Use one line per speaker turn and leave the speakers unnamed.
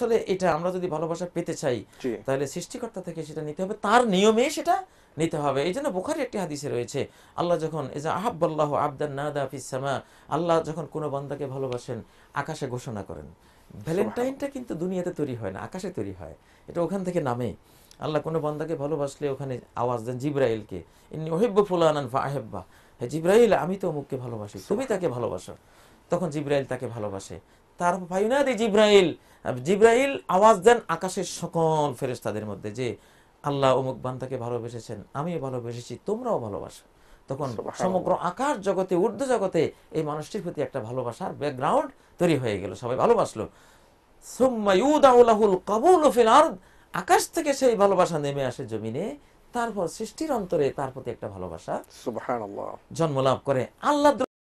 আসলে এটা আমরা যদি ভালোবাসা পেতে চাই তাহলে সৃষ্টিকর্তা থেকে সেটা নিতে হবে তার
নিয়মে সেটা নিতে হবে এই জন্য বোখারি একটি হাদিসে রয়েছে আল্লাহ যখন এই যে আহাব্বাল্লাহ আবদান নাদা ফিসামা আল্লাহ যখন কোনো বান্দাকে ভালোবাসেন আকাশে ঘোষণা করেন ভ্যালেন্টাইনটা কিন্তু দুনিয়াতে তৈরি হয় না আকাশে তৈরি হয় এটা ওখান থেকে নামে আল্লাহ কোনো বান্দাকে ভালোবাসলে ওখানে আওয়াজ দেন জিব্রাইলকে ইনি ওহেব্ব ফুলানান আহেব্বা হ্যাঁ জিব্রাইল আমি তো অমুককে ভালোবাসি তুমি তাকে ভালোবাসো তখন জিব্রাইল তাকে ভালোবাসে তার ফাইনাদি জিব্রাইল জিব্রাইল আওয়াজ দেন আকাশের সকল ফেরেস্তাদের মধ্যে যে আল্লাহ অমুক বান্দাকে ভালোবেসেছেন আমিও ভালোবেসেছি তোমরাও ভালোবাসো তখন সমগ্র আকাশ জগতে ঊর্ধ্ব জগতে এই মানুষটির প্রতি একটা ভালোবাসার ব্যাকগ্রাউন্ড তৈরি হয়ে গেল সবাই ভালোবাসলো আকাশ থেকে সেই ভালোবাসা নেমে আসে জমিনে
তারপর সৃষ্টির অন্তরে তার প্রতি একটা ভালোবাসা জন্ম লাভ করে আল্লাহ